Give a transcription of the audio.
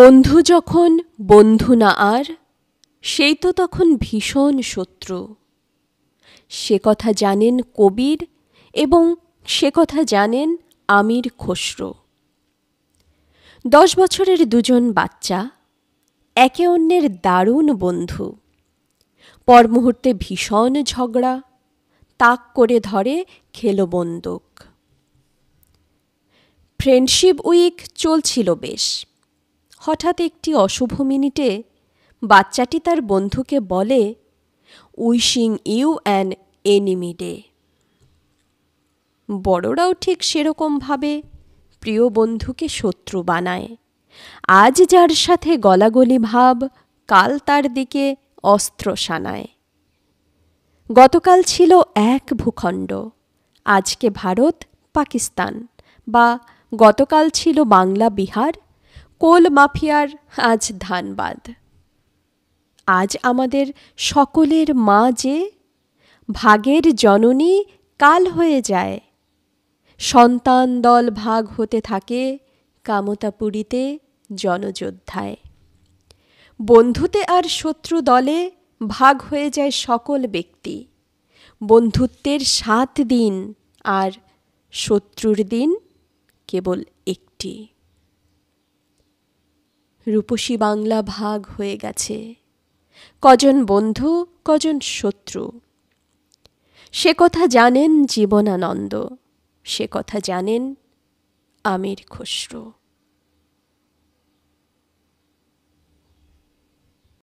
বন্ধু যখন বন্ধু না আর সেই তো তখন ভীষণ শত্রু সে কথা জানেন কবির এবং সে কথা জানেন আমির খসরু দশ বছরের দুজন বাচ্চা একে অন্যের দারুণ বন্ধু পর মুহূর্তে ভীষণ ঝগড়া তাক করে ধরে খেলো বন্দুক ফ্রেন্ডশিপ উইক চলছিল বেশ হঠাৎ একটি অশুভ মিনিটে বাচ্চাটি তার বন্ধুকে বলে wishing you an enemy day বড়রাও ঠিক সেরকমভাবে প্রিয় বন্ধুকে শত্রু বানায় আজ যার সাথে গলাগলি ভাব কাল তার দিকে অস্ত্র সানায় গতকাল ছিল এক ভূখণ্ড আজকে ভারত পাকিস্তান বা গতকাল ছিল বাংলা বিহার কোল মাফিয়ার আজ ধানবাদ আজ আমাদের সকলের মা যে ভাগের জননী কাল হয়ে যায় সন্তান দল ভাগ হতে থাকে কামতাপুরীতে জনযোদ্ধায় বন্ধুতে আর শত্রু দলে ভাগ হয়ে যায় সকল ব্যক্তি বন্ধুত্বের সাত দিন আর শত্রুর দিন কেবল একটি রূপসী বাংলা ভাগ হয়ে গেছে কজন বন্ধু কজন শত্রু সে কথা জানেন জীবনানন্দ সে কথা জানেন আমির খসরু